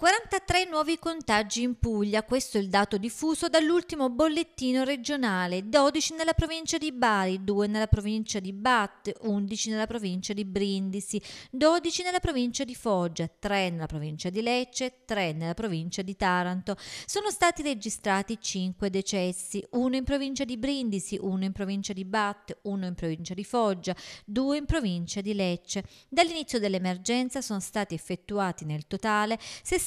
43 nuovi contagi in Puglia, questo è il dato diffuso dall'ultimo bollettino regionale, 12 nella provincia di Bari, 2 nella provincia di Bat, 11 nella provincia di Brindisi, 12 nella provincia di Foggia, 3 nella provincia di Lecce, 3 nella provincia di Taranto. Sono stati registrati 5 decessi, 1 in provincia di Brindisi, 1 in provincia di Bat, 1 in provincia di Foggia, 2 in provincia di Lecce. Dall'inizio dell'emergenza sono stati effettuati nel totale 60